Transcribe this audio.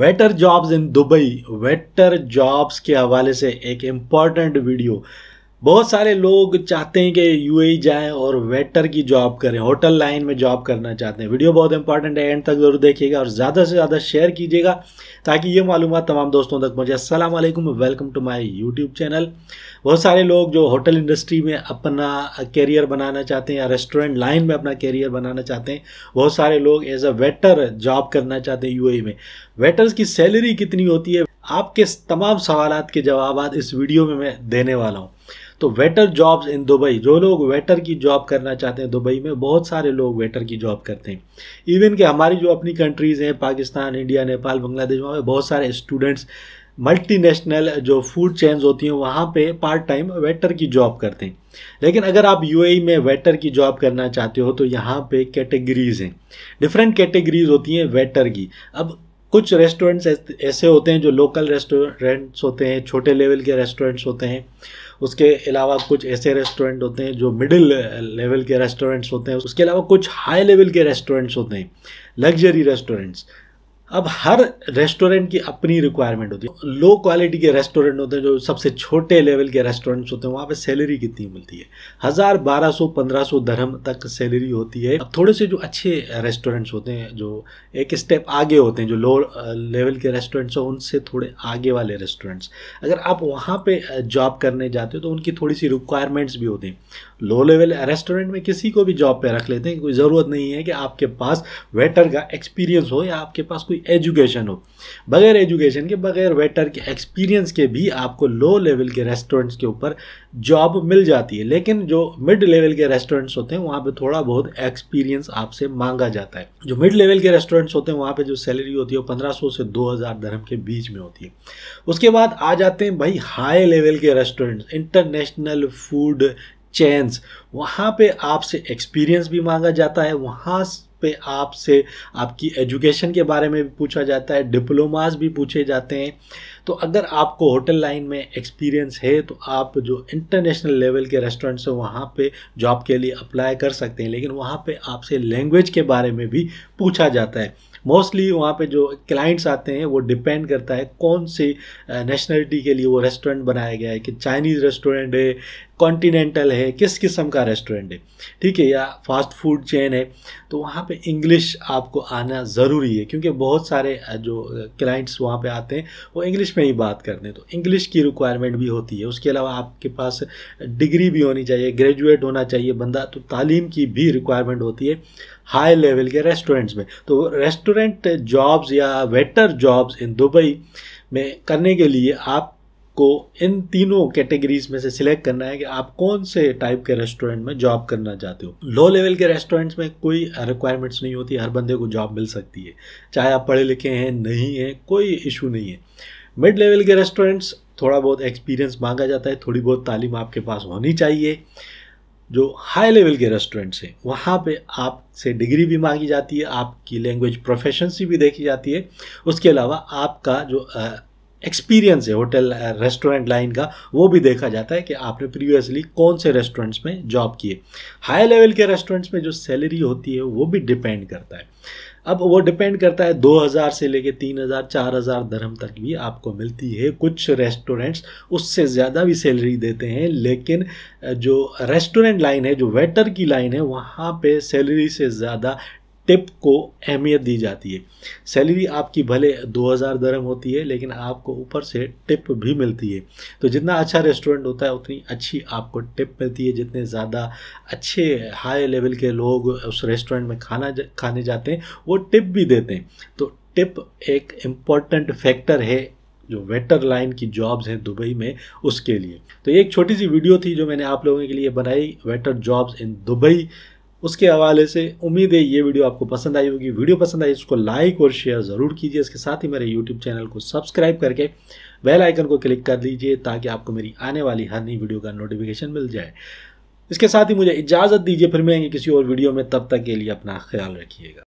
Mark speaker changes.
Speaker 1: waiter jobs in Dubai waiter jobs के हवाले से एक इम्पॉर्टेंट वीडियो बहुत सारे लोग चाहते हैं कि यूएई e जाएं और वेटर की जॉब करें होटल लाइन में जॉब करना चाहते हैं वीडियो बहुत इंपॉर्टेंट है एंड तक जरूर देखिएगा और ज़्यादा से ज़्यादा शेयर कीजिएगा ताकि ये मालूम तमाम दोस्तों तक पहुँचे Aslam welcome to my YouTube channel बहुत सारे लोग जो होटल इंडस्ट्री में अपना कैरियर बनाना चाहते हैं या रेस्टोरेंट लाइन में अपना कैरियर बनाना चाहते हैं बहुत सारे लोग एज अ वेटर जॉब करना चाहते हैं यू e में वेटर्स की सैलरी कितनी होती है आपके तमाम सवाल के जवाब इस वीडियो में मैं देने वाला हूँ तो वेटर जॉब्स इन दुबई जो लोग वेटर की जॉब करना चाहते हैं दुबई में बहुत सारे लोग वेटर की जॉब करते हैं इवन कि हमारी जो अपनी कंट्रीज़ हैं पाकिस्तान इंडिया नेपाल बांग्लादेश वहाँ पर बहुत सारे स्टूडेंट्स मल्टीनेशनल जो फूड चेन्स होती हैं वहाँ पे पार्ट टाइम वेटर की जॉब करते हैं लेकिन अगर आप यूएई e में वेटर की जॉब करना चाहते हो तो यहाँ पे कैटेगरीज़ हैं डिफरेंट कैटेगरीज़ होती हैं वेटर की अब कुछ रेस्टोरेंट्स ऐसे होते हैं जो लोकल रेस्टोरेंट्स होते हैं छोटे लेवल के रेस्टोरेंट्स होते हैं उसके अलावा कुछ ऐसे रेस्टोरेंट होते हैं जो मिडिल लेवल के रेस्टोरेंट्स होते हैं उसके अलावा कुछ हाई लेवल के रेस्टोरेंट्स होते हैं लग्जरी रेस्टोरेंट्स अब हर रेस्टोरेंट की अपनी रिक्वायरमेंट होती है लो क्वालिटी के रेस्टोरेंट होते हैं जो सबसे छोटे लेवल के रेस्टोरेंट्स होते हैं वहाँ पे सैलरी कितनी मिलती है हज़ार बारह सौ पंद्रह सौ धर्म तक सैलरी होती है अब थोड़े से जो अच्छे रेस्टोरेंट्स होते हैं जो एक स्टेप आगे होते हैं जो लो लेवल uh, के रेस्टोरेंट्स हैं उनसे थोड़े आगे वाले रेस्टोरेंट्स अगर आप वहाँ पर जॉब uh, करने जाते हो तो उनकी थोड़ी सी रिक्वायरमेंट्स भी होती हैं लो लेवल रेस्टोरेंट में किसी को भी जॉब पर रख लेते हैं कोई ज़रूरत नहीं है कि आपके पास वेटर का एक्सपीरियंस हो या आपके पास कोई कोई एजुकेशन हो बगैर एजुकेशन के बगैर वेटर के एक्सपीरियंस के भी आपको लो लेवल के रेस्टोरेंट्स के ऊपर जॉब मिल जाती है लेकिन जो मिड लेवल के रेस्टोरेंट्स होते हैं वहाँ पे थोड़ा बहुत एक्सपीरियंस आपसे मांगा जाता है जो मिड लेवल के रेस्टोरेंट्स होते हैं वहाँ पे जो सैलरी होती है वो पंद्रह से दो हज़ार के बीच में होती है उसके बाद आ जाते हैं भाई हाई लेवल के रेस्टोरेंट्स इंटरनेशनल फूड चैंस वहाँ पे आपसे एक्सपीरियंस भी मांगा जाता है वहाँ पे आपसे आपकी एजुकेशन के बारे में भी पूछा जाता है डिप्लोमास भी पूछे जाते हैं तो अगर आपको होटल लाइन में एक्सपीरियंस है तो आप जो इंटरनेशनल लेवल के रेस्टोरेंट्स हैं वहाँ पे जॉब के लिए अप्लाई कर सकते हैं लेकिन वहाँ पे आपसे लैंग्वेज के बारे में भी पूछा जाता है मोस्टली वहाँ पे जो क्लाइंट्स आते हैं वो डिपेंड करता है कौन सी नेशनलिटी के लिए वो रेस्टोरेंट बनाया गया है कि चाइनीज़ रेस्टोरेंट है कॉन्टिनेंटल है किस किस्म का रेस्टोरेंट है ठीक है या फास्ट फूड चेन है तो वहाँ पे इंग्लिश आपको आना ज़रूरी है क्योंकि बहुत सारे जो क्लाइंट्स वहाँ पे आते हैं वो इंग्लिश में ही बात करते हैं तो इंग्लिश की रिक्वायरमेंट भी होती है उसके अलावा आपके पास डिग्री भी होनी चाहिए ग्रेजुएट होना चाहिए बंदा तो तालीम की भी रिक्वायरमेंट होती है हाई लेवल के रेस्टोरेंट्स में तो रेस्टोरेंट जॉब्स या वेटर जॉब्स इन दुबई में करने के लिए आप आपको इन तीनों कैटेगरीज में से सिलेक्ट करना है कि आप कौन से टाइप के रेस्टोरेंट में जॉब करना चाहते हो लो लेवल के रेस्टोरेंट्स में कोई रिक्वायरमेंट्स नहीं होती हर बंदे को जॉब मिल सकती है चाहे आप पढ़े लिखे हैं नहीं हैं कोई इशू नहीं है मिड लेवल के रेस्टोरेंट्स थोड़ा बहुत एक्सपीरियंस मांगा जाता है थोड़ी बहुत तालीम आपके पास होनी चाहिए जो हाई लेवल के रेस्टोरेंट्स हैं वहाँ पे आपसे डिग्री भी मांगी जाती है आपकी लैंग्वेज प्रोफेशनसी भी देखी जाती है उसके अलावा आपका जो एक्सपीरियंस है होटल रेस्टोरेंट लाइन का वो भी देखा जाता है कि आपने प्रीवियसली कौन से रेस्टोरेंट्स में जॉब किए हाई लेवल के रेस्टोरेंट्स में जो सैलरी होती है वो भी डिपेंड करता है अब वो डिपेंड करता है 2000 से लेके 3000 4000 धर्म तक भी आपको मिलती है कुछ रेस्टोरेंट्स उससे ज़्यादा भी सैलरी देते हैं लेकिन uh, जो रेस्टोरेंट लाइन है जो वेटर की लाइन है वहाँ पे सैलरी से ज़्यादा टिप को अहमियत दी जाती है सैलरी आपकी भले 2000 दरम होती है लेकिन आपको ऊपर से टिप भी मिलती है तो जितना अच्छा रेस्टोरेंट होता है उतनी अच्छी आपको टिप मिलती है जितने ज़्यादा अच्छे हाई लेवल के लोग उस रेस्टोरेंट में खाना जा, खाने जाते हैं वो टिप भी देते हैं तो टिप एक इम्पॉर्टेंट फैक्टर है जो वेटर लाइन की जॉब्स हैं दुबई में उसके लिए तो ये एक छोटी सी वीडियो थी जो मैंने आप लोगों के लिए बनाई वेटर जॉब्स इन दुबई उसके हवाले से उम्मीद है ये वीडियो आपको पसंद आई होगी वीडियो पसंद आई उसको लाइक और शेयर ज़रूर कीजिए इसके साथ ही मेरे यूट्यूब चैनल को सब्सक्राइब करके बेल आइकन को क्लिक कर लीजिए ताकि आपको मेरी आने वाली हर नई वीडियो का नोटिफिकेशन मिल जाए इसके साथ ही मुझे इजाज़त दीजिए फिर मिलेंगे किसी और वीडियो में तब तक के लिए अपना ख्याल रखिएगा